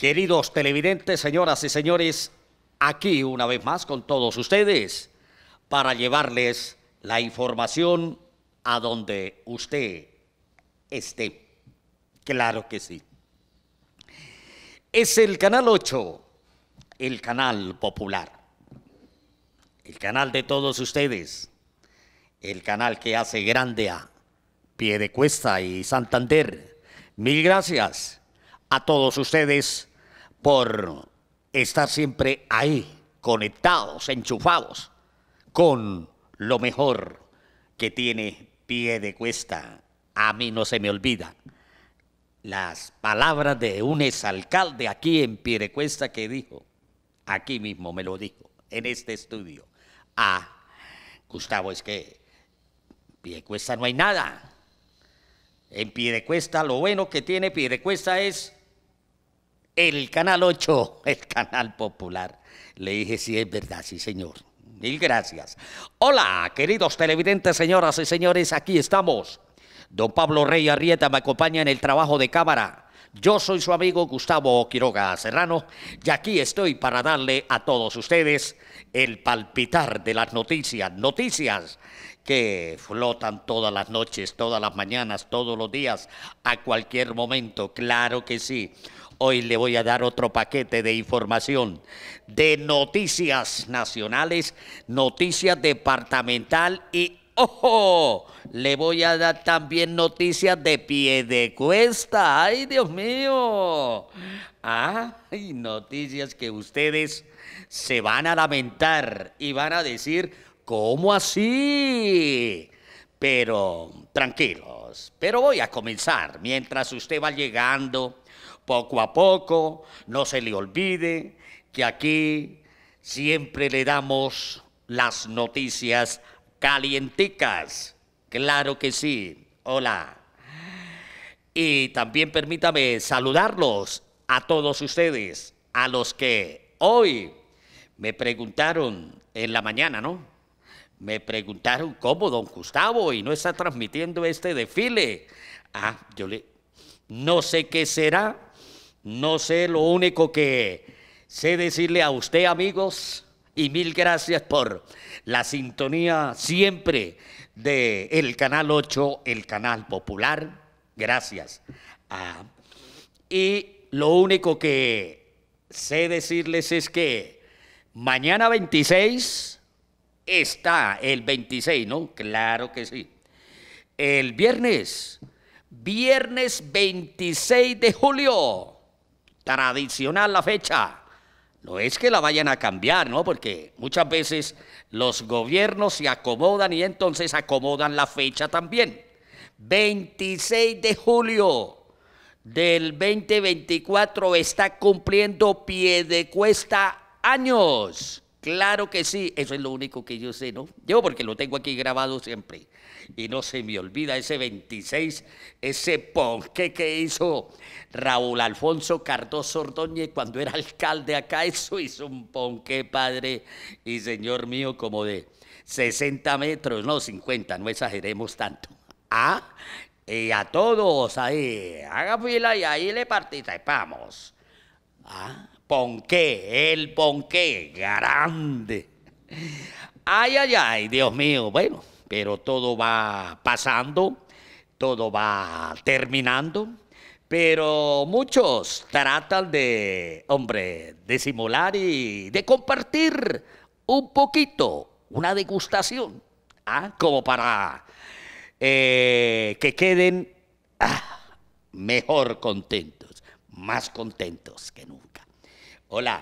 Queridos televidentes, señoras y señores, aquí una vez más con todos ustedes para llevarles la información a donde usted esté. Claro que sí. Es el canal 8, el canal popular, el canal de todos ustedes, el canal que hace grande a Piedecuesta y Santander. Mil gracias a todos ustedes por estar siempre ahí, conectados, enchufados, con lo mejor que tiene pie de cuesta. A mí no se me olvida las palabras de un exalcalde aquí en Cuesta que dijo, aquí mismo me lo dijo, en este estudio, ah, Gustavo, es que Cuesta no hay nada. En Cuesta, lo bueno que tiene Cuesta es el Canal 8, el Canal Popular. Le dije, sí, es verdad, sí, señor. Mil gracias. Hola, queridos televidentes, señoras y señores, aquí estamos. Don Pablo Rey Arrieta me acompaña en el trabajo de cámara. Yo soy su amigo Gustavo Quiroga Serrano y aquí estoy para darle a todos ustedes el palpitar de las noticias, noticias que flotan todas las noches, todas las mañanas, todos los días, a cualquier momento, claro que sí. Hoy le voy a dar otro paquete de información de noticias nacionales, noticias departamental y ¡Ojo! Le voy a dar también noticias de pie de cuesta. ¡Ay, Dios mío! ¡Ay, noticias que ustedes se van a lamentar y van a decir, ¿cómo así? Pero tranquilos, pero voy a comenzar. Mientras usted va llegando, poco a poco, no se le olvide que aquí siempre le damos las noticias calienticas. Claro que sí. Hola. Y también permítame saludarlos a todos ustedes, a los que hoy me preguntaron en la mañana, ¿no? Me preguntaron cómo don Gustavo y no está transmitiendo este desfile. Ah, yo le... No sé qué será, no sé lo único que sé decirle a usted, amigos, y mil gracias por la sintonía siempre de el Canal 8, el Canal Popular. Gracias. Ah. y lo único que sé decirles es que mañana 26 está el 26, ¿no? Claro que sí. El viernes, viernes 26 de julio, tradicional la fecha no es que la vayan a cambiar, ¿no? Porque muchas veces los gobiernos se acomodan y entonces acomodan la fecha también. 26 de julio del 2024 está cumpliendo pie de cuesta años. Claro que sí, eso es lo único que yo sé, ¿no? Yo porque lo tengo aquí grabado siempre y no se me olvida ese 26, ese ponqué que hizo Raúl Alfonso Cardoso Ordóñez cuando era alcalde acá, eso hizo un ponque padre y señor mío como de 60 metros, no 50, no exageremos tanto. Ah, y a todos ahí, haga fila y ahí le participamos. Ah, ponqué, el ponqué, grande. Ay, ay, ay, Dios mío, bueno, pero todo va pasando, todo va terminando, pero muchos tratan de, hombre, de simular y de compartir un poquito, una degustación, ¿ah? como para eh, que queden ah, mejor contentos, más contentos que nunca. Hola,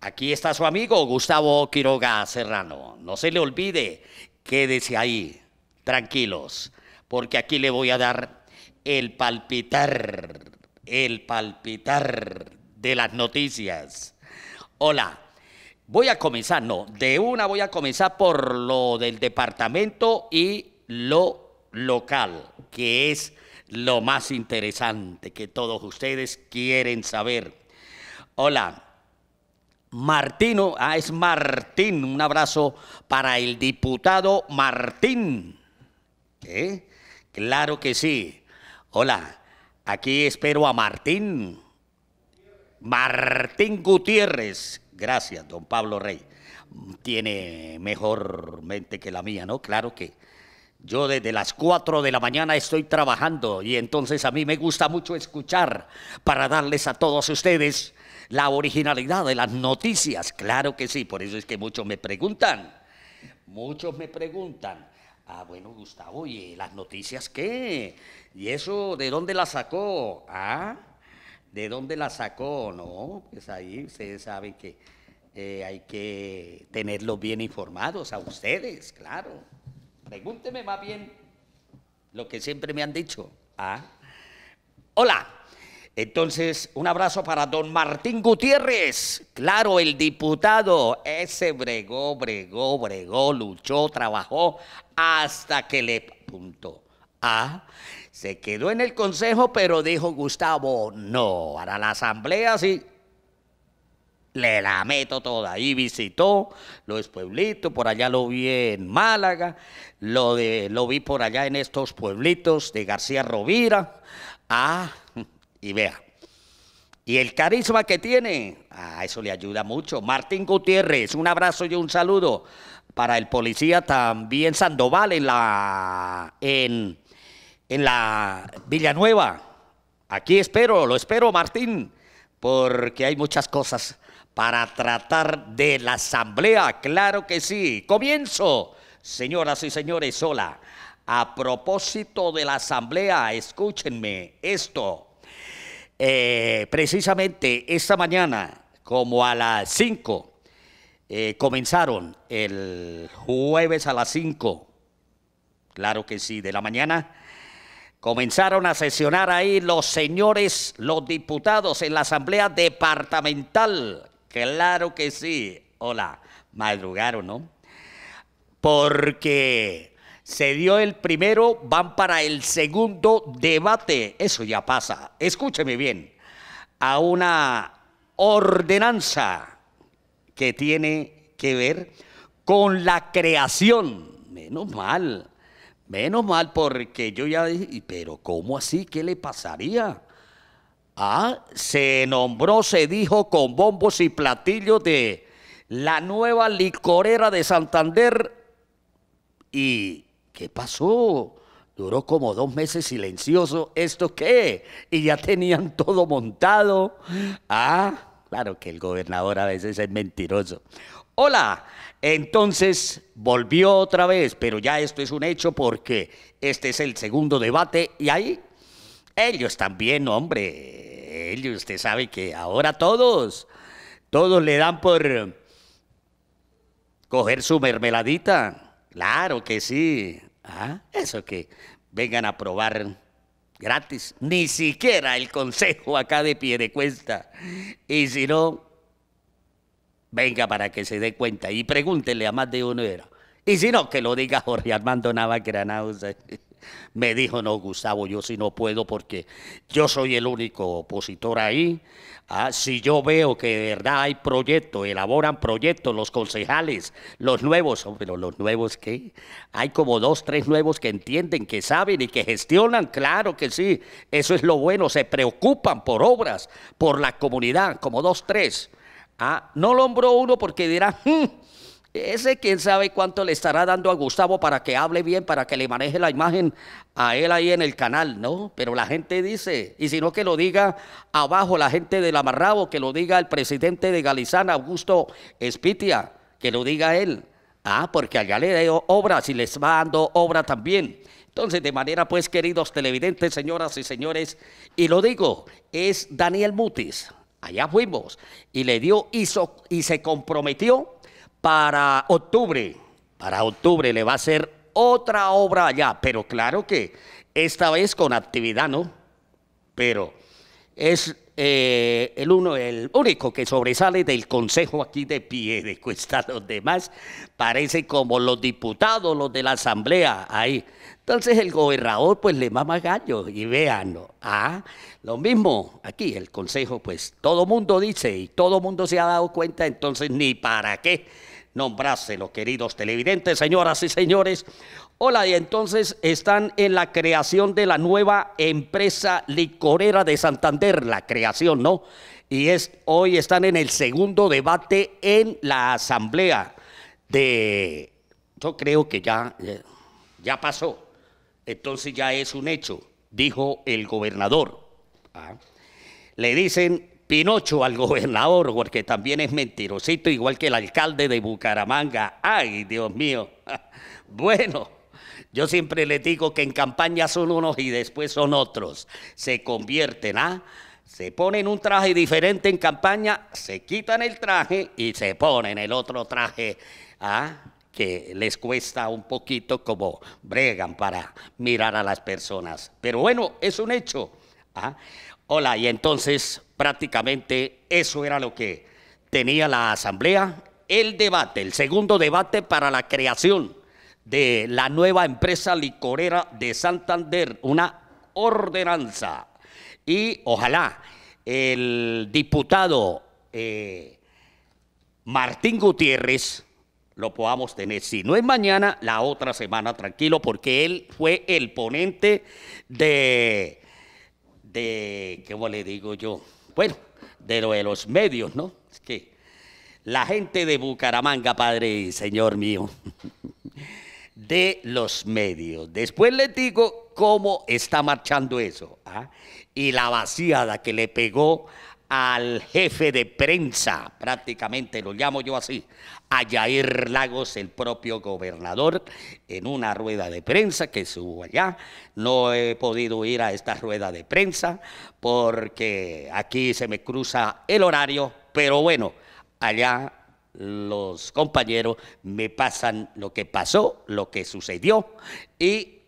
aquí está su amigo Gustavo Quiroga Serrano. No se le olvide, quédese ahí, tranquilos, porque aquí le voy a dar el palpitar, el palpitar de las noticias. Hola. Voy a comenzar, no, de una voy a comenzar por lo del departamento y lo local, que es lo más interesante que todos ustedes quieren saber. Hola. Martino, ah, es Martín, un abrazo para el diputado Martín. ¿Eh? Claro que sí. Hola, aquí espero a Martín. Martín Gutiérrez. Gracias, don Pablo Rey. Tiene mejor mente que la mía, ¿no? Claro que yo desde las 4 de la mañana estoy trabajando y entonces a mí me gusta mucho escuchar para darles a todos ustedes la originalidad de las noticias, claro que sí, por eso es que muchos me preguntan, muchos me preguntan, ah, bueno, Gustavo, ¿y las noticias qué? ¿Y eso de dónde las sacó? ¿Ah? ¿De dónde las sacó? No, pues ahí ustedes saben que eh, hay que tenerlos bien informados a ustedes, claro. Pregúnteme más bien lo que siempre me han dicho. ¿Ah? Hola. Entonces, un abrazo para don Martín Gutiérrez. Claro, el diputado, ese bregó, bregó, bregó, luchó, trabajó hasta que le punto Ah, se quedó en el consejo, pero dijo Gustavo, no, para la asamblea sí. Le la meto toda. Y visitó los pueblitos, por allá lo vi en Málaga, lo, de, lo vi por allá en estos pueblitos de García Rovira. Ah, y vea. Y el carisma que tiene, ah, eso le ayuda mucho. Martín Gutiérrez, un abrazo y un saludo para el policía también Sandoval en la en, la Villanueva. Aquí espero, lo espero, Martín, porque hay muchas cosas para tratar de la asamblea, claro que sí. Comienzo, señoras y señores, hola, A propósito de la asamblea, escúchenme esto. Eh, precisamente esta mañana, como a las 5, eh, comenzaron el jueves a las 5, claro que sí, de la mañana, comenzaron a sesionar ahí los señores, los diputados en la Asamblea Departamental, claro que sí, hola, madrugaron, ¿no? Porque se dio el primero, van para el segundo debate. Eso ya pasa. Escúcheme bien. A una ordenanza que tiene que ver con la creación. Menos mal. Menos mal porque yo ya dije, pero ¿cómo así? ¿Qué le pasaría? Ah, se nombró, se dijo con bombos y platillos de la nueva licorera de Santander y ¿Qué pasó? Duró como dos meses silencioso. ¿Esto qué? Y ya tenían todo montado. Ah, claro que el gobernador a veces es mentiroso. Hola, entonces volvió otra vez, pero ya esto es un hecho porque este es el segundo debate y ahí ellos también, hombre, ellos, usted sabe que ahora todos, todos le dan por coger su mermeladita. Claro que sí. Ah. Eso que vengan a probar gratis. Ni siquiera el consejo acá de pie de cuesta. Y si no, venga para que se dé cuenta y pregúntele a más de uno. Y si no, que lo diga Jorge Armando Nava Granados. Me dijo, no, Gustavo, yo si no puedo porque yo soy el único opositor ahí. Ah, si yo veo que de verdad hay proyectos, elaboran proyectos los concejales, los nuevos, pero los nuevos que hay como dos, tres nuevos que entienden, que saben y que gestionan, claro que sí, eso es lo bueno, se preocupan por obras, por la comunidad, como dos, tres. Ah, no nombró uno porque dirá, mm, ese quién sabe cuánto le estará dando a Gustavo para que hable bien, para que le maneje la imagen a él ahí en el canal, ¿no? Pero la gente dice, y si no que lo diga abajo la gente del amarrabo, que lo diga el presidente de Galizana, Augusto Espitia, que lo diga él. Ah, porque allá le dio obras y les va dando obra también. Entonces, de manera pues, queridos televidentes, señoras y señores, y lo digo, es Daniel Mutis. Allá fuimos y le dio hizo, y se comprometió para octubre, para octubre le va a hacer otra obra allá, pero claro que esta vez con actividad, ¿no? Pero es eh, el, uno, el único que sobresale del consejo aquí de pie de cuesta. Los demás parece como los diputados, los de la asamblea ahí. Entonces el gobernador pues le mama gallo y vean, ah, lo mismo aquí el consejo pues todo mundo dice y todo mundo se ha dado cuenta, entonces ni para qué nombráselo, queridos televidentes, señoras y señores. Hola, y entonces están en la creación de la nueva empresa licorera de Santander, la creación, ¿no? Y es, hoy están en el segundo debate en la asamblea de, yo creo que ya, ya pasó, entonces ya es un hecho, dijo el gobernador. Ah, le dicen Pinocho al gobernador, porque también es mentirosito, igual que el alcalde de Bucaramanga. Ay, Dios mío. Bueno, yo siempre les digo que en campaña son unos y después son otros. Se convierten, ¿ah? Se ponen un traje diferente en campaña, se quitan el traje y se ponen el otro traje, ¿ah? que les cuesta un poquito como bregan para mirar a las personas. Pero bueno, es un hecho. ¿ah? Hola, y entonces Prácticamente eso era lo que tenía la Asamblea. El debate, el segundo debate para la creación de la nueva empresa licorera de Santander, una ordenanza. Y ojalá el diputado eh, Martín Gutiérrez lo podamos tener, si no es mañana, la otra semana, tranquilo, porque él fue el ponente de, de ¿qué le digo yo? bueno, de lo de los medios, ¿no? Es que la gente de Bucaramanga, Padre y Señor mío, de los medios. Después les digo cómo está marchando eso ¿ah? y la vaciada que le pegó al jefe de prensa, prácticamente lo llamo yo así, a Yair Lagos, el propio gobernador, en una rueda de prensa que subo allá. No he podido ir a esta rueda de prensa porque aquí se me cruza el horario, pero bueno, allá los compañeros me pasan lo que pasó, lo que sucedió y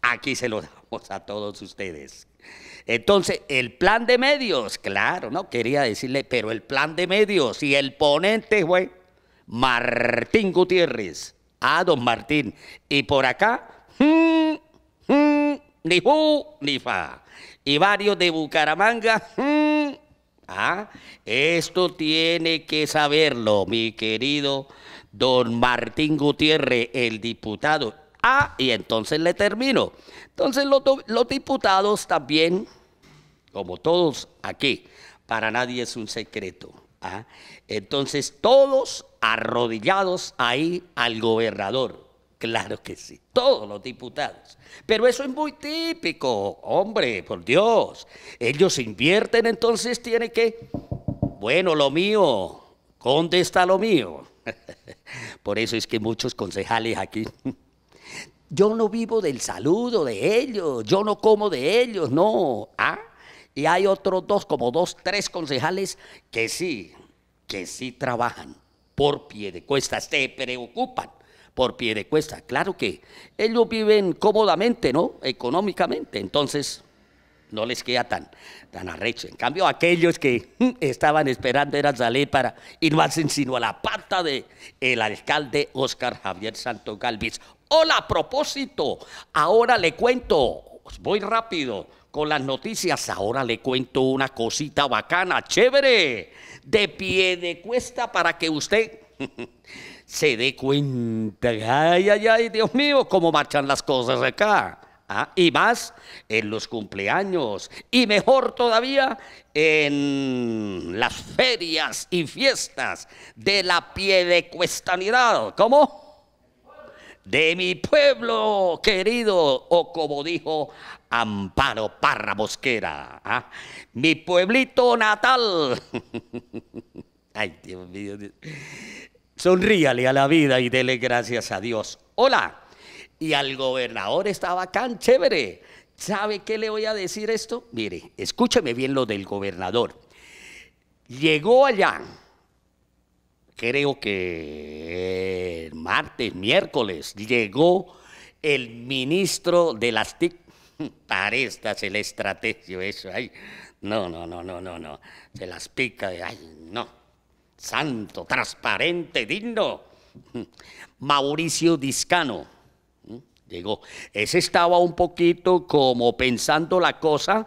aquí se lo damos a todos ustedes. Entonces, el plan de medios, claro, no quería decirle, pero el plan de medios y el ponente fue Martín Gutiérrez, Ah, don Martín. Y por acá, mm, mm, ni fu ni fa. Y varios de Bucaramanga, mm, ah, esto tiene que saberlo, mi querido don Martín Gutiérrez, el diputado. Ah, y entonces le termino. Entonces los diputados también como todos aquí. Para nadie es un secreto. ¿ah? Entonces, todos arrodillados ahí al gobernador. Claro que sí, todos los diputados. Pero eso es muy típico, hombre, por Dios. Ellos invierten, entonces tiene que, bueno, lo mío, ¿dónde está lo mío? Por eso es que muchos concejales aquí yo no vivo del saludo de ellos, yo no como de ellos, no. ¿Ah? Y hay otros dos, como dos, tres concejales que sí, que sí trabajan por pie de cuesta, se preocupan por pie de cuesta. Claro que ellos viven cómodamente, ¿no? Económicamente. Entonces, no les queda tan, tan arrecho. En cambio, aquellos que mm, estaban esperando era salir para ir más sino a la pata de el alcalde Oscar Javier Santo Galvis. Hola, a propósito, ahora le cuento, voy rápido con las noticias. Ahora le cuento una cosita bacana, chévere, de pie de cuesta para que usted se dé cuenta. Ay, ay, ay, Dios mío, cómo marchan las cosas acá. Ah, y más en los cumpleaños y mejor todavía en las ferias y fiestas de la pie de cuestanidad, ¿Cómo? de mi pueblo querido, o como dijo Amparo Parra Mosquera, ¿ah? mi pueblito natal. Ay, Dios mío. Sonríale a la vida y dele gracias a Dios. Hola. Y al gobernador estaba tan chévere. ¿Sabe qué le voy a decir esto? Mire, escúcheme bien lo del gobernador. Llegó allá creo que el eh, martes, miércoles, llegó el ministro de las TIC. es el estrategio, eso. Ay, no, no, no, no, no, no. Se las pica ay, no. Santo, transparente, digno. Mauricio Discano. Llegó. Ese estaba un poquito como pensando la cosa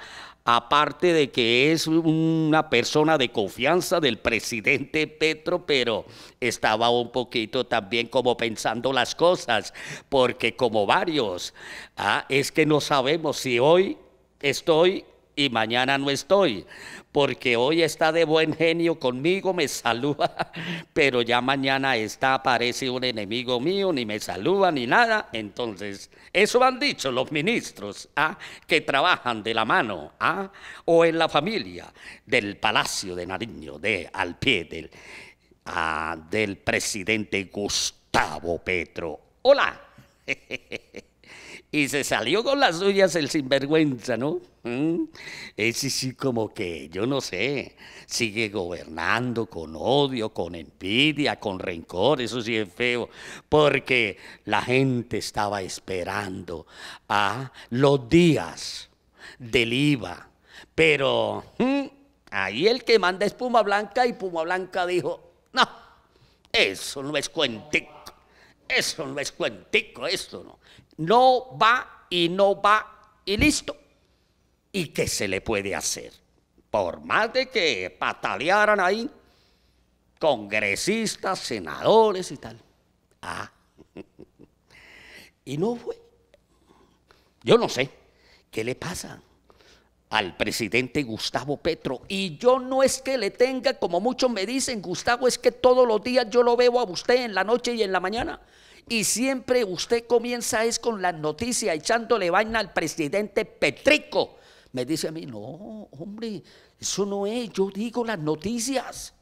aparte de que es una persona de confianza del presidente Petro, pero estaba un poquito también como pensando las cosas, porque como varios, ah, es que no sabemos si hoy estoy y mañana no estoy porque hoy está de buen genio conmigo, me saluda, pero ya mañana está, aparece un enemigo mío, ni me saluda ni nada. Entonces, eso han dicho los ministros ¿ah? que trabajan de la mano ¿ah? o en la familia del Palacio de Nariño, de, al pie del, ah, del presidente Gustavo Petro. Hola. Y se salió con las suyas el sinvergüenza, ¿no? Mm. Ese sí como que, yo no sé, sigue gobernando con odio, con envidia, con rencor, eso sí es feo, porque la gente estaba esperando a los días del IVA, pero mm, ahí el que manda es Puma Blanca y Puma Blanca dijo, no, eso no es cuentico, eso no es cuentico, esto no. No va y no va y listo. ¿Y qué se le puede hacer? Por más de que patalearan ahí congresistas, senadores y tal. Ah, y no fue. Yo no sé qué le pasa al presidente Gustavo Petro. Y yo no es que le tenga, como muchos me dicen, Gustavo, es que todos los días yo lo veo a usted en la noche y en la mañana y siempre usted comienza es con las noticias echándole vaina al presidente Petrico. Me dice a mí, no, hombre, eso no es, yo digo las noticias,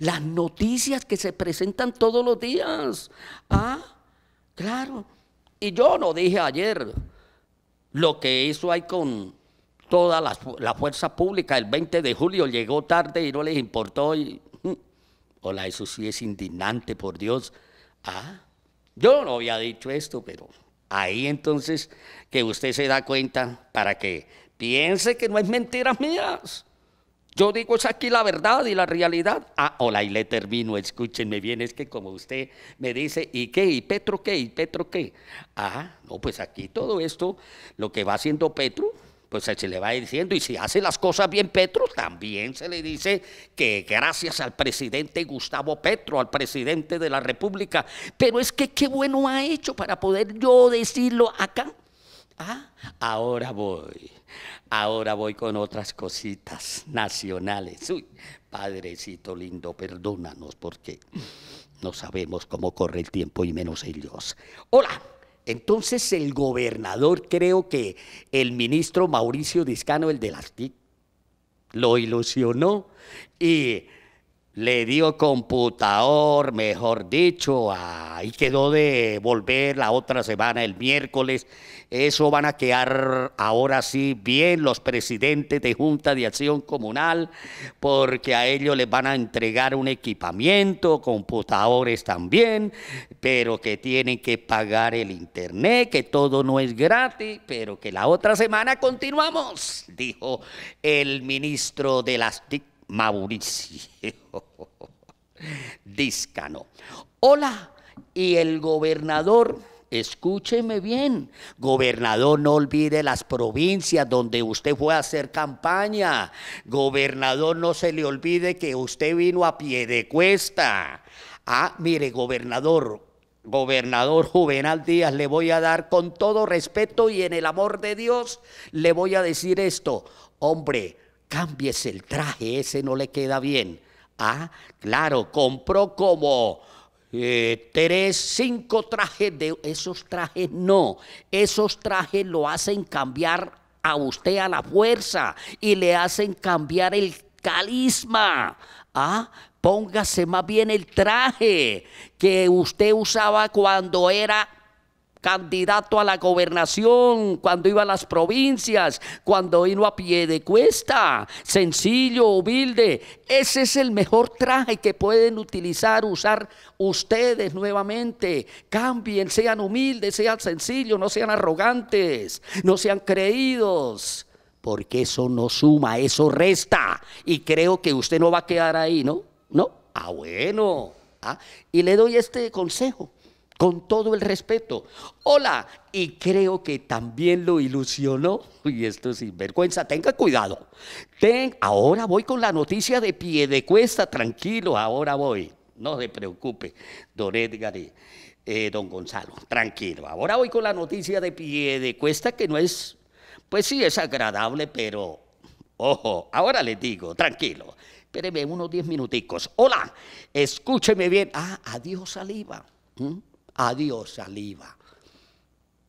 las noticias que se presentan todos los días. Ah, claro. Y yo no dije ayer lo que hizo ahí con toda la, fuerza pública el 20 de julio, llegó tarde y no les importó. Mm, hola, eso sí es indignante, por Dios. Ah, yo no había dicho esto, pero ahí entonces que usted se da cuenta para que piense que no es mentiras mías. Yo digo, es aquí la verdad y la realidad. Ah, hola, y le termino, escúchenme bien, es que como usted me dice, ¿y qué? ¿Y Petro qué? ¿Y Petro qué? Ah, no, pues aquí todo esto, lo que va haciendo Petro, pues se le va diciendo, y si hace las cosas bien Petro, también se le dice que gracias al presidente Gustavo Petro, al presidente de la República, pero es que qué bueno ha hecho para poder yo decirlo acá. Ah, ahora voy, ahora voy con otras cositas nacionales. Uy, Padrecito lindo, perdónanos porque no sabemos cómo corre el tiempo y menos ellos. Hola, entonces el gobernador, creo que el ministro Mauricio Discano, el del las lo ilusionó y le dio computador, mejor dicho, ahí quedó de volver la otra semana, el miércoles. Eso van a quedar ahora sí bien los presidentes de Junta de Acción Comunal, porque a ellos les van a entregar un equipamiento, computadores también, pero que tienen que pagar el internet, que todo no es gratis, pero que la otra semana continuamos, dijo el ministro de las Mauricio Díscano. Hola, y el gobernador, escúcheme bien, gobernador, no olvide las provincias donde usted fue a hacer campaña. Gobernador, no se le olvide que usted vino a pie de cuesta. Ah, mire, gobernador, gobernador Juvenal Díaz, le voy a dar con todo respeto y en el amor de Dios, le voy a decir esto. Hombre, Cámbiese el traje, ese no le queda bien. Ah, claro, compró como eh, tres, cinco trajes de esos trajes no, esos trajes lo hacen cambiar a usted a la fuerza y le hacen cambiar el calisma. Ah, póngase más bien el traje que usted usaba cuando era candidato a la gobernación, cuando iba a las provincias, cuando vino a pie de cuesta, sencillo, humilde. Ese es el mejor traje que pueden utilizar, usar ustedes nuevamente. Cambien, sean humildes, sean sencillos, no sean arrogantes, no sean creídos. Porque eso no suma, eso resta. Y creo que usted no va a quedar ahí, ¿no? ¿No? Ah, bueno. Ah, y le doy este consejo con todo el respeto. Hola, y creo que también lo ilusionó. Y esto es sinvergüenza, tenga cuidado. Ten, ahora voy con la noticia de pie de cuesta, tranquilo, ahora voy. No se preocupe, don Edgar y eh, don Gonzalo, tranquilo. Ahora voy con la noticia de pie de cuesta que no es, pues sí es agradable, pero ojo, ahora les digo, tranquilo. Espéreme unos diez minuticos. Hola, escúcheme bien. Ah, adiós saliva. ¿Mm? adiós saliva.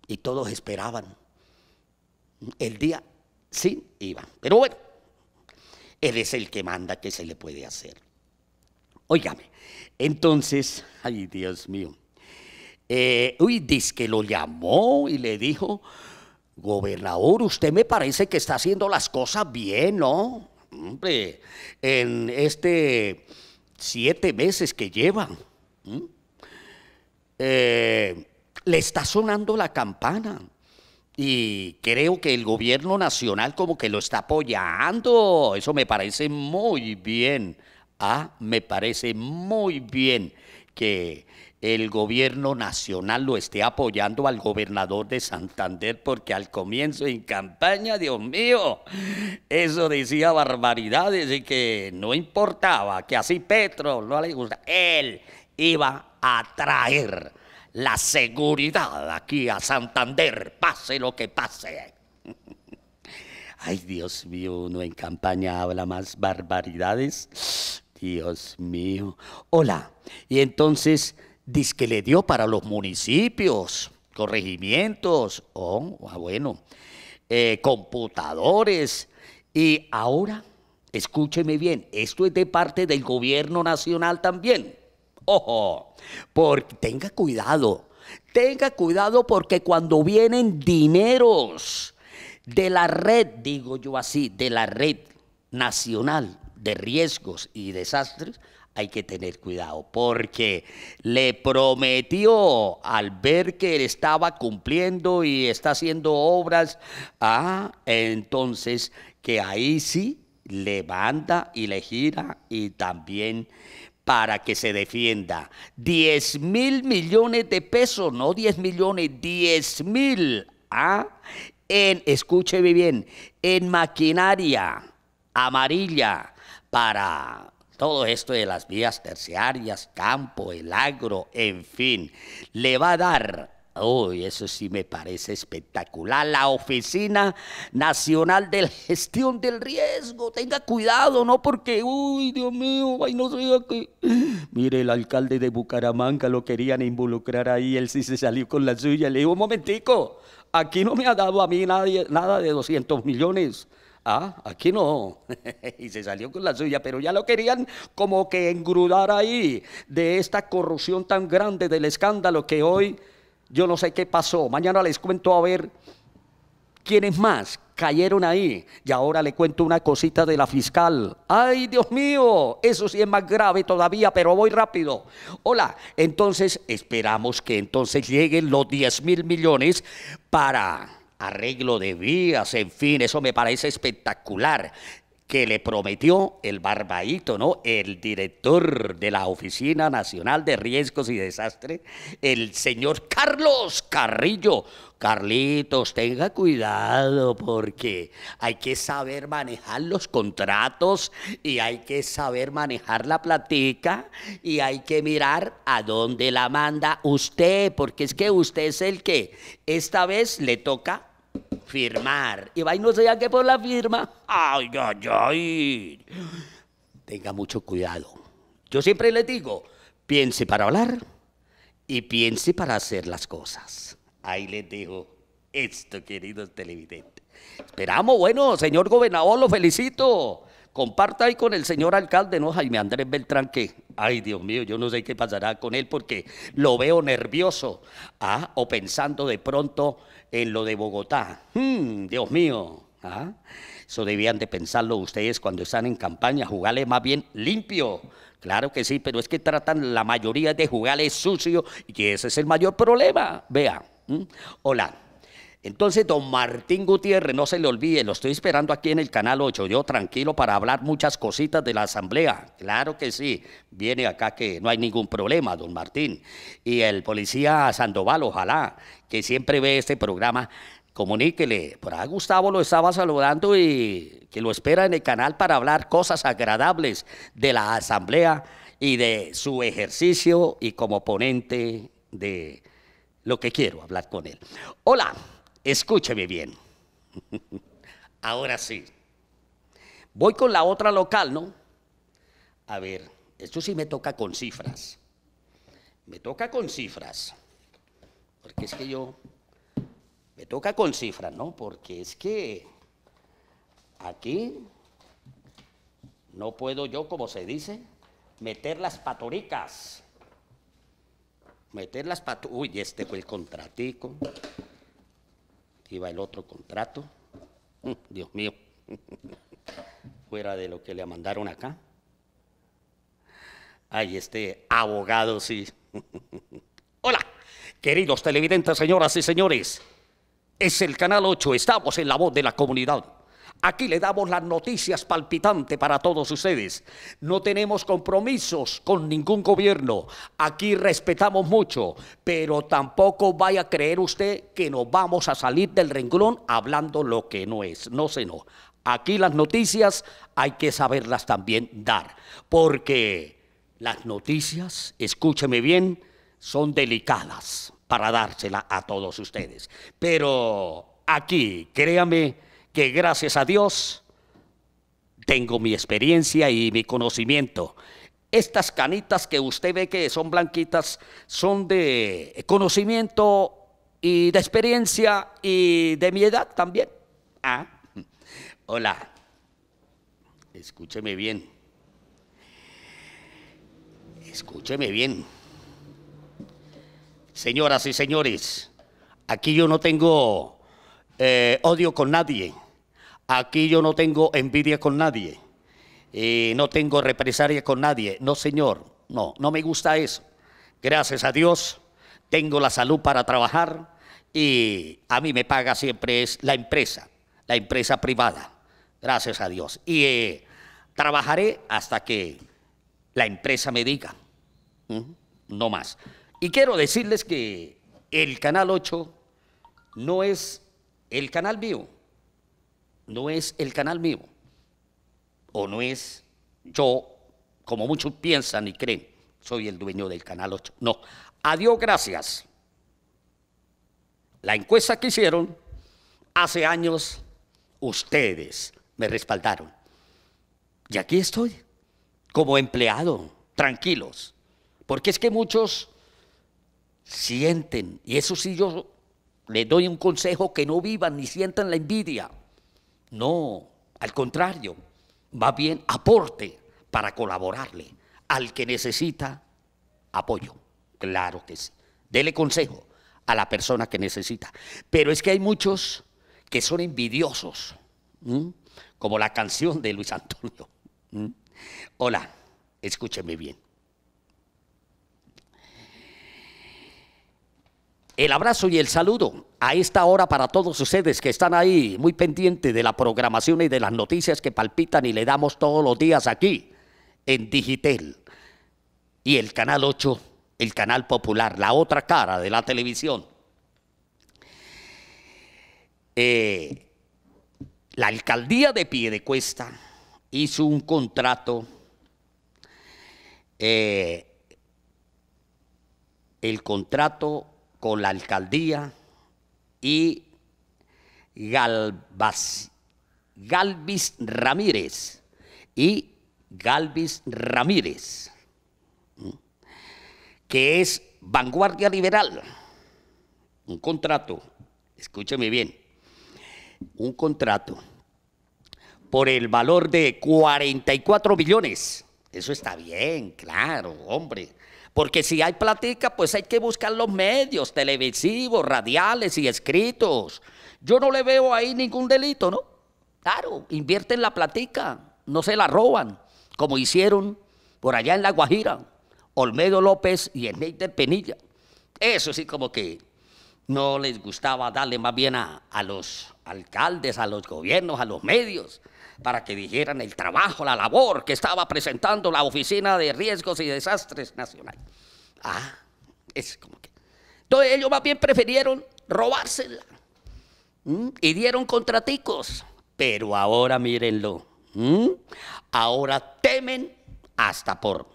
Y todos esperaban el día sí, iba. Pero bueno, él es el que manda, que se le puede hacer? Óigame, entonces, ay Dios mío, eh, uy, dice que lo llamó y le dijo, gobernador, usted me parece que está haciendo las cosas bien, ¿no? Hombre, en este siete meses que llevan. Eh, le está sonando la campana. Y creo que el gobierno nacional como que lo está apoyando. Eso me parece muy bien. Ah, me parece muy bien que el gobierno nacional lo esté apoyando al gobernador de Santander, porque al comienzo en campaña, Dios mío, eso decía barbaridades y que no importaba, que así Petro no le gusta, él iba a traer la seguridad aquí a Santander, pase lo que pase. Ay, Dios mío, uno en campaña habla más barbaridades. Dios mío. Hola, y entonces, dice que le dio para los municipios, corregimientos, oh, ah, bueno, eh, computadores, y ahora, escúcheme bien, esto es de parte del gobierno nacional también. Ojo, porque tenga cuidado, tenga cuidado porque cuando vienen dineros de la red, digo yo así, de la red nacional de riesgos y desastres, hay que tener cuidado porque le prometió al ver que él estaba cumpliendo y está haciendo obras, ah, entonces que ahí sí le manda y le gira y también para que se defienda. 10 mil millones de pesos, no 10 millones, 10 mil. ¿ah? En, escuche bien, en maquinaria amarilla para todo esto de las vías terciarias, campo, el agro, en fin, le va a dar Uy, eso sí me parece espectacular. La Oficina Nacional de Gestión del Riesgo. Tenga cuidado, ¿no? Porque, uy, Dios mío, ay, no sé Mire, el alcalde de Bucaramanga lo querían involucrar ahí. Él sí se salió con la suya. Le digo, un momentico, aquí no me ha dado a mí nadie, nada de 200 millones. Ah, aquí no. y se salió con la suya, pero ya lo querían como que engrudar ahí de esta corrupción tan grande del escándalo que hoy yo no sé qué pasó. Mañana les cuento a ver quiénes más cayeron ahí. Y ahora le cuento una cosita de la fiscal. Ay, Dios mío, eso sí es más grave todavía, pero voy rápido. Hola, entonces esperamos que entonces lleguen los 10 mil millones para arreglo de vías, en fin, eso me parece espectacular que le prometió el barbaíto, ¿no? El director de la Oficina Nacional de Riesgos y Desastres, el señor Carlos Carrillo. Carlitos, tenga cuidado porque hay que saber manejar los contratos y hay que saber manejar la platica y hay que mirar a dónde la manda usted, porque es que usted es el que esta vez le toca firmar. Y va y no ya qué por la firma. Ay, ay, ay. Tenga mucho cuidado. Yo siempre les digo, piense para hablar y piense para hacer las cosas. Ahí les dejo esto, queridos televidentes. Esperamos, bueno, señor gobernador, lo felicito. Comparta ahí con el señor alcalde, ¿no? Jaime Andrés Beltrán, que, ay Dios mío, yo no sé qué pasará con él porque lo veo nervioso, ¿ah? o pensando de pronto en lo de Bogotá. Hmm, Dios mío, ¿ah? eso debían de pensarlo ustedes cuando están en campaña, jugarle más bien limpio. Claro que sí, pero es que tratan la mayoría de jugarle sucio y ese es el mayor problema. Vea, hola. Entonces, don Martín Gutiérrez, no se le olvide, lo estoy esperando aquí en el Canal 8, yo tranquilo para hablar muchas cositas de la asamblea. Claro que sí, viene acá que no hay ningún problema, don Martín. Y el policía Sandoval, ojalá, que siempre ve este programa, comuníquele. Por ahí Gustavo lo estaba saludando y que lo espera en el canal para hablar cosas agradables de la asamblea y de su ejercicio y como ponente de lo que quiero hablar con él. Hola. Escúcheme bien. Ahora sí. Voy con la otra local, ¿no? A ver, esto sí me toca con cifras. Me toca con cifras. Porque es que yo... Me toca con cifras, ¿no? Porque es que aquí no puedo yo, como se dice, meter las patoricas. Meter las patoricas. Uy, este fue el contratico iba el otro contrato. Mm, Dios mío, fuera de lo que le mandaron acá. Ahí este abogado, sí. Hola, queridos televidentes, señoras y señores. Es el Canal 8, estamos en la voz de la comunidad. Aquí le damos las noticias palpitantes para todos ustedes. No tenemos compromisos con ningún gobierno. Aquí respetamos mucho, pero tampoco vaya a creer usted que nos vamos a salir del renglón hablando lo que no es. No sé no. Aquí las noticias hay que saberlas también dar, porque las noticias, escúcheme bien, son delicadas para dársela a todos ustedes. Pero aquí, créame, que gracias a Dios tengo mi experiencia y mi conocimiento. Estas canitas que usted ve que son blanquitas son de conocimiento y de experiencia y de mi edad también. Ah, hola, escúcheme bien. Escúcheme bien. Señoras y señores, aquí yo no tengo eh, odio con nadie. Aquí yo no tengo envidia con nadie, eh, no tengo represalias con nadie. No, señor, no, no me gusta eso. Gracias a Dios, tengo la salud para trabajar y a mí me paga siempre es la empresa, la empresa privada. Gracias a Dios. Y eh, trabajaré hasta que la empresa me diga, no más. Y quiero decirles que el Canal 8 no es el canal mío no es el canal mío, o no es yo, como muchos piensan y creen, soy el dueño del canal 8. No, adiós, gracias. La encuesta que hicieron hace años, ustedes me respaldaron. Y aquí estoy, como empleado, tranquilos. Porque es que muchos sienten, y eso sí yo les doy un consejo, que no vivan ni sientan la envidia. No, al contrario, va bien aporte para colaborarle al que necesita apoyo. Claro que sí. Dele consejo a la persona que necesita. Pero es que hay muchos que son envidiosos, como la canción de Luis Antonio. Hola, escúcheme bien. El abrazo y el saludo a esta hora para todos ustedes que están ahí muy pendientes de la programación y de las noticias que palpitan y le damos todos los días aquí en Digitel y el Canal 8, el Canal Popular, la otra cara de la televisión. Eh, la alcaldía de Piedecuesta hizo un contrato eh, el contrato con la alcaldía y Galvis Ramírez y Galvis Ramírez, que es Vanguardia Liberal. Un contrato, escúcheme bien, un contrato por el valor de 44 millones. Eso está bien, claro, hombre. Porque si hay platica, pues hay que buscar los medios televisivos, radiales y escritos. Yo no le veo ahí ningún delito, ¿no? Claro, invierten la platica, no se la roban, como hicieron por allá en La Guajira, Olmedo López y Enrique Penilla. Eso sí como que no les gustaba darle más bien a los alcaldes, a los gobiernos, a los medios para que dijeran el trabajo, la labor que estaba presentando la Oficina de Riesgos y Desastres Nacional. Ah, es como que. Entonces ellos más bien prefirieron robársela y dieron contraticos. Pero ahora mírenlo, ahora temen hasta por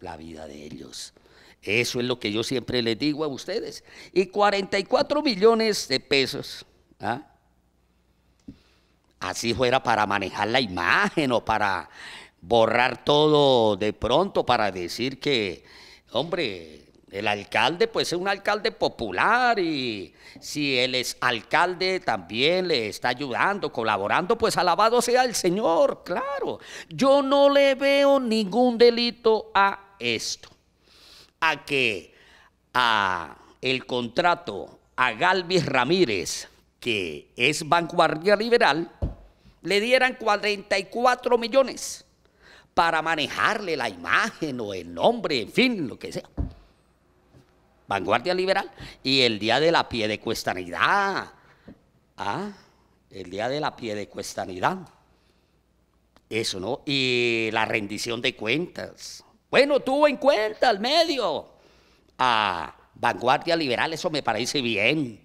la vida de ellos. Eso es lo que yo siempre les digo a ustedes. Y 44 millones de pesos. ¿ah? así fuera para manejar la imagen o para borrar todo de pronto, para decir que, hombre, el alcalde pues es un alcalde popular y si él es alcalde también le está ayudando, colaborando, pues alabado sea el Señor, claro. Yo no le veo ningún delito a esto, a que a el contrato a Galvis Ramírez, que es vanguardia liberal, le dieran 44 millones para manejarle la imagen o el nombre, en fin, lo que sea. Vanguardia liberal. Y el día de la pie de cuestanidad. Ah, el día de la pie de cuestanidad. Eso, ¿no? Y la rendición de cuentas. Bueno, tuvo en cuenta al medio. Ah, vanguardia liberal, eso me parece bien.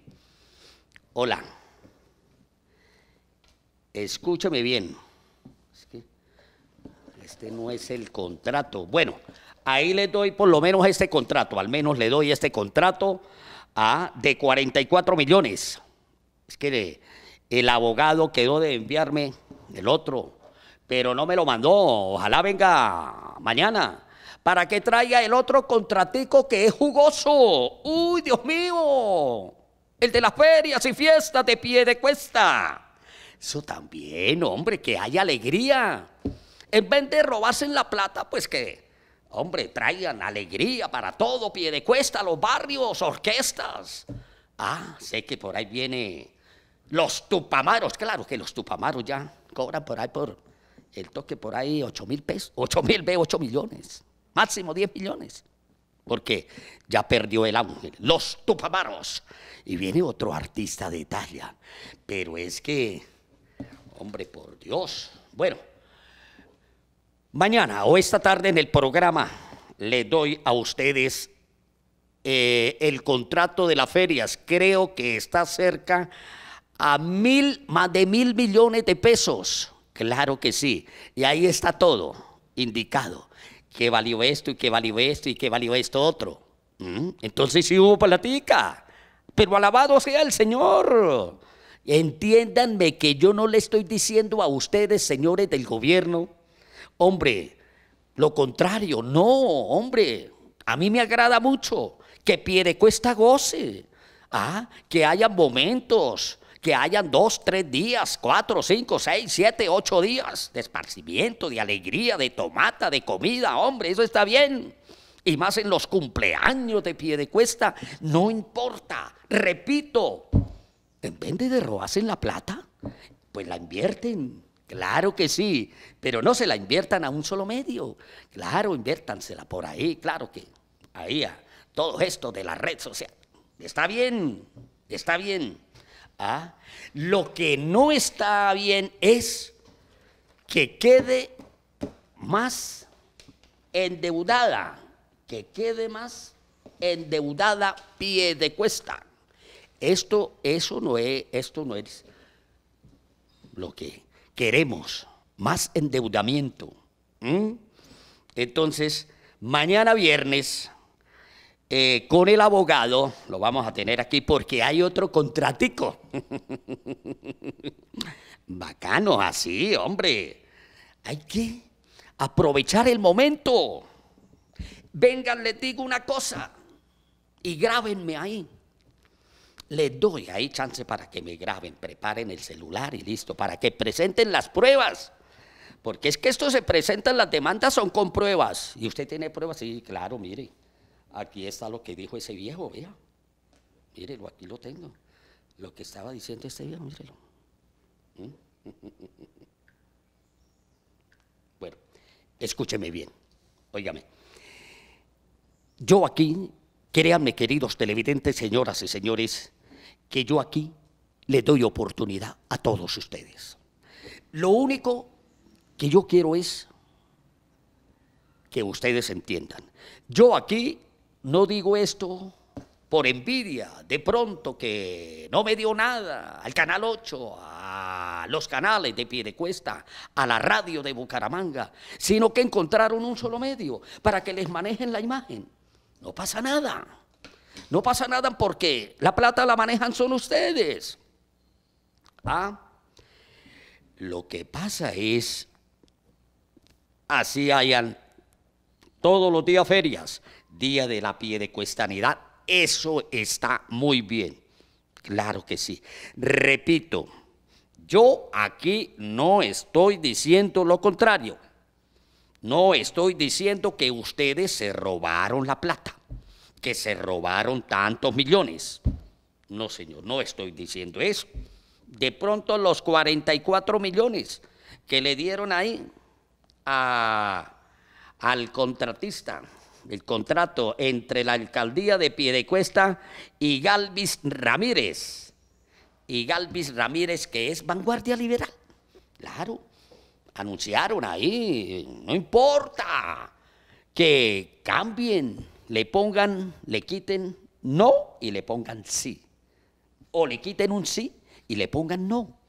Hola. Escúchame bien. este no es el contrato. Bueno, ahí le doy por lo menos este contrato. Al menos le doy este contrato a, de 44 millones. Es que el abogado quedó de enviarme el otro, pero no me lo mandó. Ojalá venga mañana para que traiga el otro contratico que es jugoso. ¡Uy, Dios mío! El de las ferias y fiestas de pie de cuesta. Eso también, hombre, que haya alegría. En vez de robarse la plata, pues que, hombre, traigan alegría para todo, pie de cuesta, los barrios, orquestas. Ah, sé que por ahí viene los tupamaros, claro que los tupamaros ya cobran por ahí por el toque por ahí 8 mil pesos, 8 mil, ve 8 millones, máximo 10 millones, porque ya perdió el ángel, los tupamaros. Y viene otro artista de Italia, pero es que Hombre, por Dios. Bueno, mañana o esta tarde en el programa le doy a ustedes eh, el contrato de las ferias. Creo que está cerca a mil, más de mil millones de pesos. Claro que sí. Y ahí está todo indicado. ¿Qué valió esto y qué valió esto y qué valió esto otro? ¿Mm? Entonces sí hubo platica. Pero alabado sea el Señor. Entiéndanme que yo no le estoy diciendo a ustedes, señores del gobierno, hombre, lo contrario, no, hombre, a mí me agrada mucho que cuesta goce, ah, que haya momentos, que hayan dos, tres días, cuatro, cinco, seis, siete, ocho días de esparcimiento, de alegría, de tomata, de comida, hombre, eso está bien. Y más en los cumpleaños de cuesta, no importa, repito, en vez de robarse la plata, pues la invierten. Claro que sí, pero no se la inviertan a un solo medio. Claro, inviértansela por ahí, claro que ahí a todo esto de la red social. Está bien, está bien. Ah, lo que no está bien es que quede más endeudada, que quede más endeudada pie de cuesta. Esto, eso no es, esto no lo que queremos, más endeudamiento. Entonces, mañana viernes, eh, con el abogado, lo vamos a tener aquí porque hay otro contratico. Bacano, así, hombre. Hay que aprovechar el momento. Vengan, les digo una cosa y grábenme ahí le doy ahí chance para que me graben, preparen el celular y listo, para que presenten las pruebas. Porque es que esto se presentan, las demandas son con pruebas. Y usted tiene pruebas, sí, claro, mire, aquí está lo que dijo ese viejo, vea. Mírelo, aquí lo tengo. Lo que estaba diciendo este viejo, mírelo. Bueno, escúcheme bien, óigame. Yo aquí, créanme, queridos televidentes, señoras y señores, que yo aquí le doy oportunidad a todos ustedes. Lo único que yo quiero es que ustedes entiendan. Yo aquí no digo esto por envidia, de pronto que no me dio nada al Canal 8, a los canales de de cuesta, a la radio de Bucaramanga, sino que encontraron un solo medio para que les manejen la imagen. No pasa nada. No pasa nada porque la plata la manejan son ustedes. ¿Ah? Lo que pasa es, así hayan todos los días ferias, día de la pie de cuestanidad, eso está muy bien. Claro que sí. Repito, yo aquí no estoy diciendo lo contrario. No estoy diciendo que ustedes se robaron la plata que se robaron tantos millones. No, señor, no estoy diciendo eso. De pronto los 44 millones que le dieron ahí a, al contratista, el contrato entre la alcaldía de Piedecuesta y Galvis Ramírez. Y Galvis Ramírez, que es vanguardia liberal. Claro, anunciaron ahí, no importa, que cambien le pongan, le quiten no y le pongan sí. O le quiten un sí y le pongan no.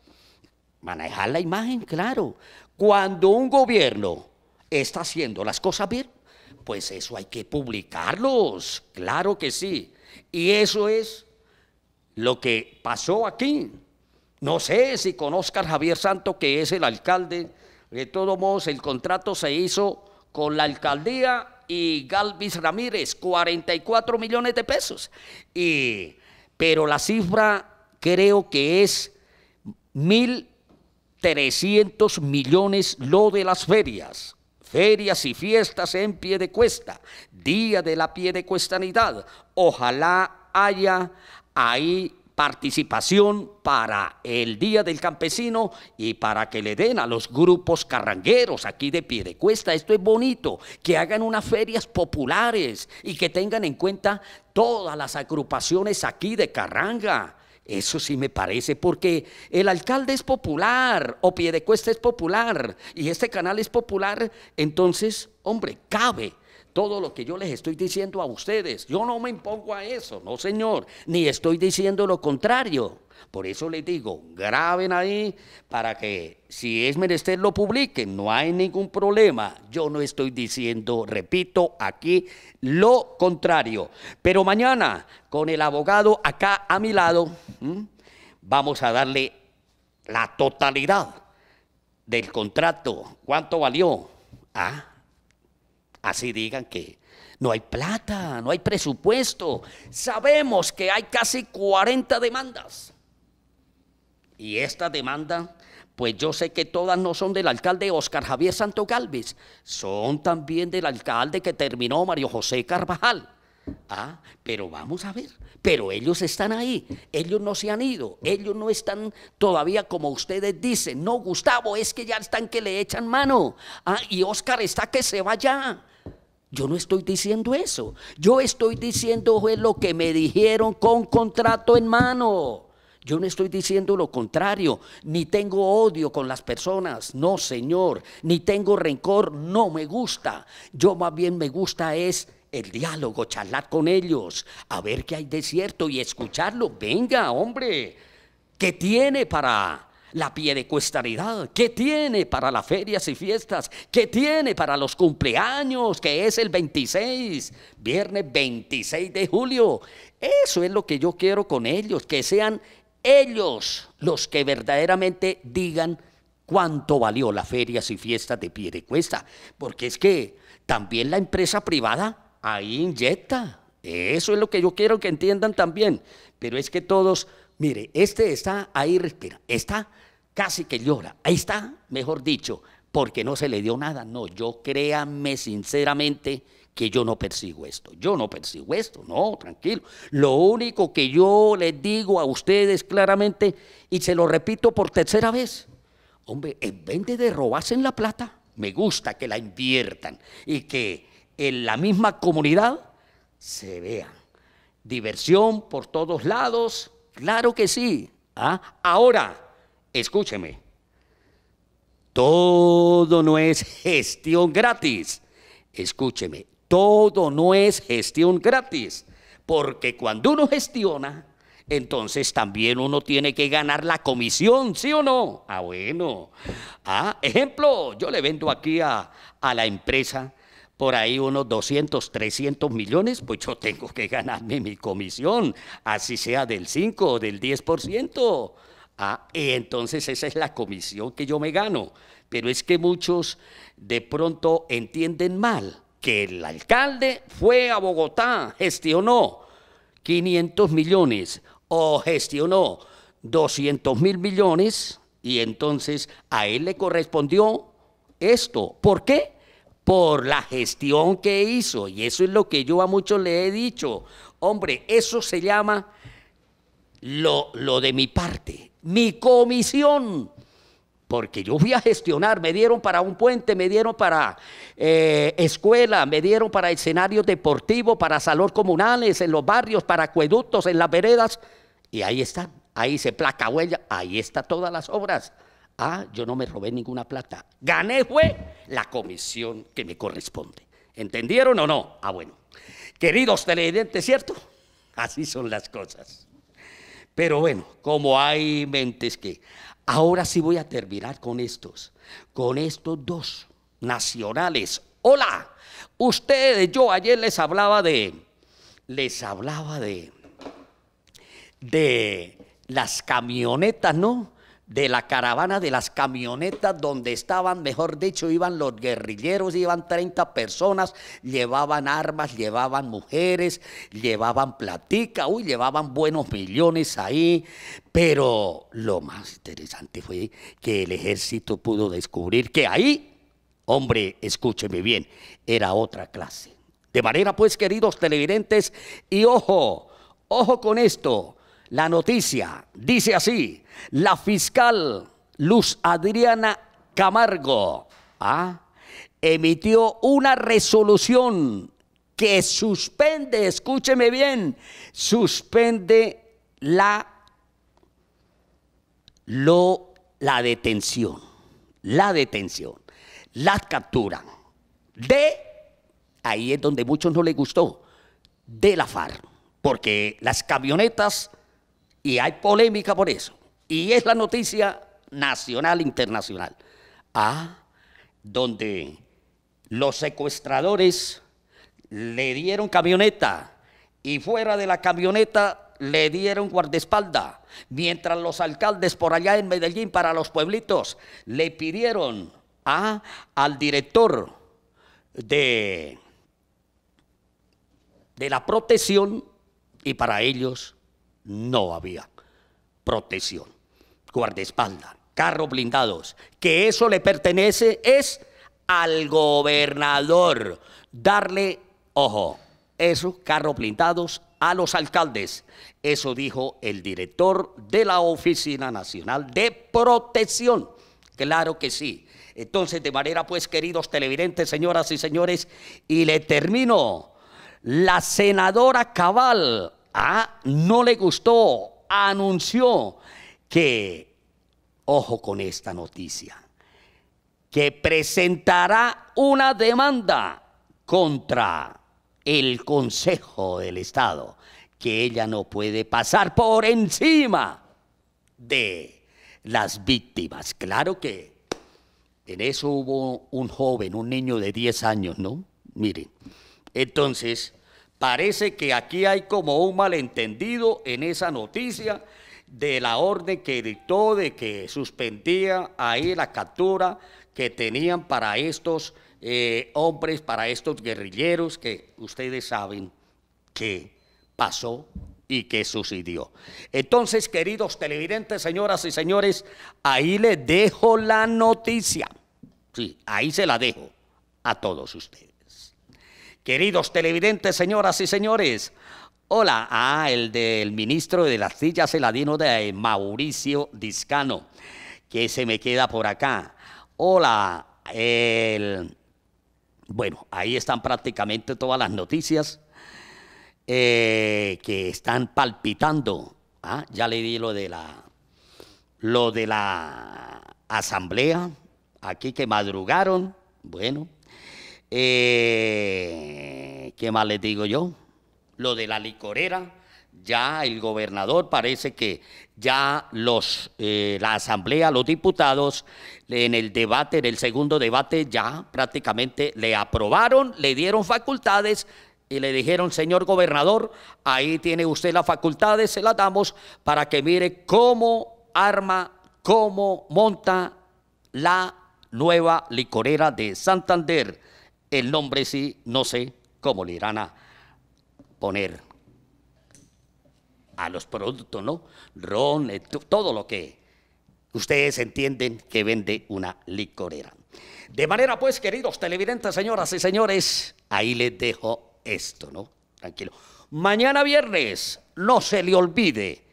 Manejar la imagen, claro. Cuando un gobierno está haciendo las cosas bien, pues eso hay que publicarlos, claro que sí. Y eso es lo que pasó aquí. No sé si conozcan Javier Santo, que es el alcalde. De todos modos, el contrato se hizo con la alcaldía y Galvis Ramírez, 44 millones de pesos. Y, pero la cifra creo que es 1.300 millones lo de las ferias. Ferias y fiestas en pie de cuesta, día de la pie de cuestanidad. Ojalá haya ahí participación para el Día del Campesino y para que le den a los grupos carrangueros aquí de Piedecuesta. Esto es bonito, que hagan unas ferias populares y que tengan en cuenta todas las agrupaciones aquí de Carranga. Eso sí me parece, porque el alcalde es popular, o Piedecuesta es popular, y este canal es popular, entonces, hombre, cabe todo lo que yo les estoy diciendo a ustedes. Yo no me impongo a eso, no señor, ni estoy diciendo lo contrario. Por eso les digo, graben ahí para que si es menester lo publiquen, no hay ningún problema. Yo no estoy diciendo, repito, aquí lo contrario. Pero mañana, con el abogado acá a mi lado, vamos a darle la totalidad del contrato. ¿Cuánto valió? Ah, Así digan que no hay plata, no hay presupuesto. Sabemos que hay casi 40 demandas. Y esta demanda, pues yo sé que todas no son del alcalde Oscar Javier Santo Galvis, son también del alcalde que terminó Mario José Carvajal. Ah, pero vamos a ver, pero ellos están ahí, ellos no se han ido, ellos no están todavía como ustedes dicen, no Gustavo, es que ya están que le echan mano, ah, y Oscar está que se vaya, yo no estoy diciendo eso. Yo estoy diciendo lo que me dijeron con contrato en mano. Yo no estoy diciendo lo contrario, ni tengo odio con las personas, no Señor, ni tengo rencor, no me gusta. Yo más bien me gusta es el diálogo, charlar con ellos, a ver qué hay de cierto y escucharlo. Venga, hombre, ¿qué tiene para la piedecuestaridad, ¿qué tiene para las ferias y fiestas? ¿Qué tiene para los cumpleaños, que es el 26, viernes 26 de julio? Eso es lo que yo quiero con ellos, que sean ellos los que verdaderamente digan cuánto valió las ferias y fiestas de Piedecuesta, porque es que también la empresa privada ahí inyecta. Eso es lo que yo quiero que entiendan también, pero es que todos Mire, este está ahí, respira, está casi que llora. Ahí está, mejor dicho, porque no se le dio nada. No, yo créanme sinceramente que yo no persigo esto. Yo no persigo esto, no, tranquilo. Lo único que yo les digo a ustedes claramente, y se lo repito por tercera vez, hombre, en vez de robarse la plata, me gusta que la inviertan y que en la misma comunidad se vea. Diversión por todos lados, claro que sí. ¿ah? Ahora, Escúcheme, todo no es gestión gratis. Escúcheme, todo no es gestión gratis, porque cuando uno gestiona, entonces también uno tiene que ganar la comisión, ¿sí o no? Ah, bueno. Ah, ejemplo, yo le vendo aquí a, a la empresa por ahí unos 200, 300 millones, pues yo tengo que ganarme mi comisión, así sea del 5 o del 10%. Ah, y entonces esa es la comisión que yo me gano. Pero es que muchos de pronto entienden mal que el alcalde fue a Bogotá, gestionó 500 millones o gestionó 200 mil millones y entonces a él le correspondió esto. ¿Por qué? Por la gestión que hizo. Y eso es lo que yo a muchos le he dicho. Hombre, eso se llama lo, lo de mi parte mi comisión. Porque yo fui a gestionar, me dieron para un puente, me dieron para eh, escuela, me dieron para escenario deportivo, para salón comunales, en los barrios, para acueductos, en las veredas. Y ahí está, ahí se placa huella, ahí están todas las obras. Ah, yo no me robé ninguna plata. Gané fue la comisión que me corresponde. ¿Entendieron o no? Ah, bueno. Queridos televidentes, ¿cierto? Así son las cosas. Pero bueno, como hay mentes que... Ahora sí voy a terminar con estos, con estos dos nacionales. Hola, ustedes, yo ayer les hablaba de, les hablaba de, de las camionetas, ¿no? de la caravana de las camionetas donde estaban, mejor dicho, iban los guerrilleros, iban 30 personas, llevaban armas, llevaban mujeres, llevaban platica, uy, llevaban buenos millones ahí, pero lo más interesante fue que el ejército pudo descubrir que ahí, hombre, escúcheme bien, era otra clase. De manera pues, queridos televidentes, y ojo, ojo con esto, la noticia dice así, la fiscal Luz Adriana Camargo ¿ah? emitió una resolución que suspende, escúcheme bien, suspende la, la detención, la detención, la captura de, ahí es donde muchos no les gustó, de la FARC, porque las camionetas y hay polémica por eso. Y es la noticia nacional, internacional. Ah, donde los secuestradores le dieron camioneta y fuera de la camioneta le dieron guardaespalda, mientras los alcaldes por allá en Medellín para los pueblitos le pidieron a, al director de, de la protección y para ellos no había protección. Guardaespaldas, carros blindados, que eso le pertenece es al gobernador. Darle, ojo, eso, carros blindados a los alcaldes. Eso dijo el director de la Oficina Nacional de Protección. Claro que sí. Entonces, de manera pues, queridos televidentes, señoras y señores, y le termino. La senadora Cabal Ah, no le gustó. Anunció que, ojo con esta noticia, que presentará una demanda contra el Consejo del Estado, que ella no puede pasar por encima de las víctimas. Claro que en eso hubo un joven, un niño de 10 años, ¿no? Miren, entonces Parece que aquí hay como un malentendido en esa noticia de la orden que dictó de que suspendía ahí la captura que tenían para estos eh, hombres, para estos guerrilleros que ustedes saben que pasó y que sucedió. Entonces, queridos televidentes, señoras y señores, ahí les dejo la noticia. Sí, ahí se la dejo a todos ustedes. Queridos televidentes, señoras y señores, hola, a ah, el del ministro de las sillas, el de Mauricio Discano, que se me queda por acá. Hola, el... Bueno, ahí están prácticamente todas las noticias eh, que están palpitando. Ah, ya le di lo de la lo de la asamblea, aquí que madrugaron. Bueno, eh, ¿Qué más les digo yo? Lo de la licorera, ya el gobernador parece que ya los, eh, la asamblea, los diputados, en el debate, en el segundo debate, ya prácticamente le aprobaron, le dieron facultades y le dijeron, señor gobernador, ahí tiene usted las facultades, se las damos para que mire cómo arma, cómo monta la nueva licorera de Santander. El nombre sí, no sé cómo le irán a poner a los productos, ¿no? Ron, eh, todo lo que ustedes entienden que vende una licorera. De manera pues, queridos televidentes, señoras y señores, ahí les dejo esto, ¿no? Tranquilo. Mañana viernes, no se le olvide,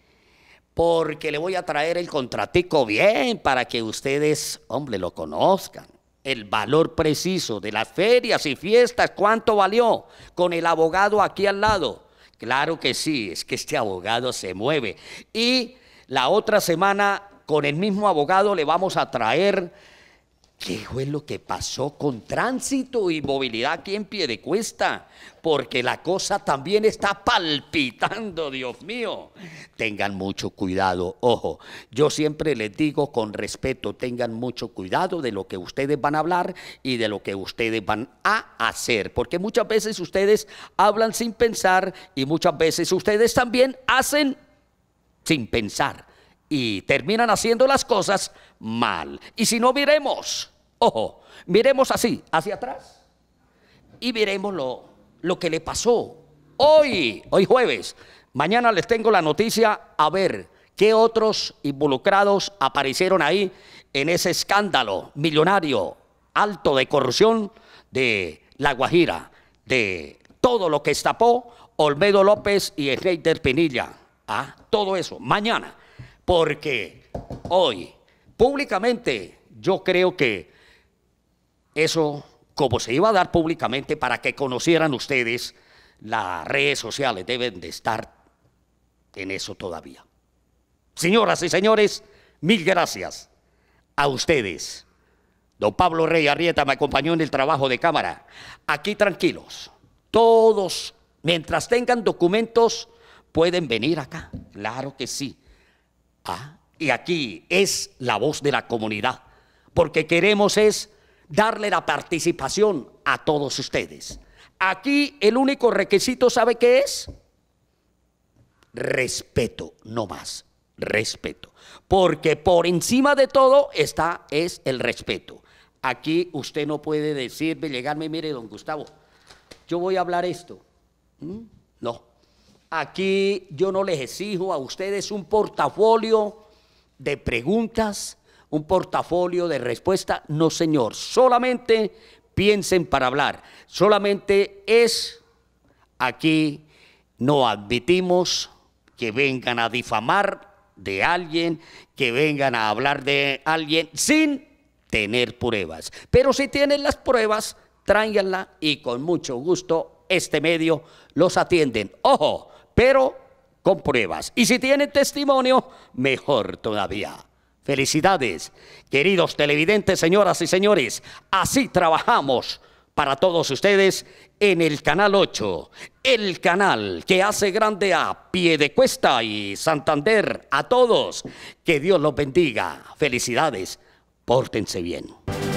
porque le voy a traer el contratico bien para que ustedes, hombre, lo conozcan el valor preciso de las ferias y fiestas, cuánto valió, con el abogado aquí al lado. Claro que sí, es que este abogado se mueve. Y la otra semana, con el mismo abogado, le vamos a traer ¿Qué fue lo que pasó con tránsito y movilidad aquí en cuesta, Porque la cosa también está palpitando, Dios mío. Tengan mucho cuidado, ojo. Yo siempre les digo con respeto, tengan mucho cuidado de lo que ustedes van a hablar y de lo que ustedes van a hacer. Porque muchas veces ustedes hablan sin pensar y muchas veces ustedes también hacen sin pensar y terminan haciendo las cosas mal. Y si no miremos, ojo, miremos así, hacia atrás, y miremos lo, que le pasó hoy, hoy jueves. Mañana les tengo la noticia a ver qué otros involucrados aparecieron ahí en ese escándalo millonario alto de corrupción de La Guajira, de todo lo que estapó Olmedo López y el rey Pinilla. Ah, todo eso, mañana. Porque hoy, públicamente, yo creo que eso, como se iba a dar públicamente para que conocieran ustedes, las redes sociales deben de estar en eso todavía. Señoras y señores, mil gracias a ustedes. Don Pablo Rey Arrieta me acompañó en el trabajo de cámara. Aquí tranquilos, todos, mientras tengan documentos, pueden venir acá. Claro que sí. Ah. y aquí es la voz de la comunidad, porque queremos es darle la participación a todos ustedes. Aquí el único requisito, ¿sabe qué es? Respeto, no más, respeto. Porque por encima de todo está es el respeto. Aquí usted no puede decirme, llegarme, mire, don Gustavo, yo voy a hablar esto. ¿Mm? No, Aquí yo no les exijo a ustedes un portafolio de preguntas, un portafolio de respuesta. No, señor. Solamente piensen para hablar. Solamente es aquí no admitimos que vengan a difamar de alguien, que vengan a hablar de alguien sin tener pruebas. Pero si tienen las pruebas, tráiganla y con mucho gusto este medio los atienden. Ojo, pero con pruebas. Y si tienen testimonio, mejor todavía. Felicidades, queridos televidentes, señoras y señores. Así trabajamos para todos ustedes en el Canal 8, el canal que hace grande a pie de cuesta y Santander a todos. Que Dios los bendiga. Felicidades. Pórtense bien.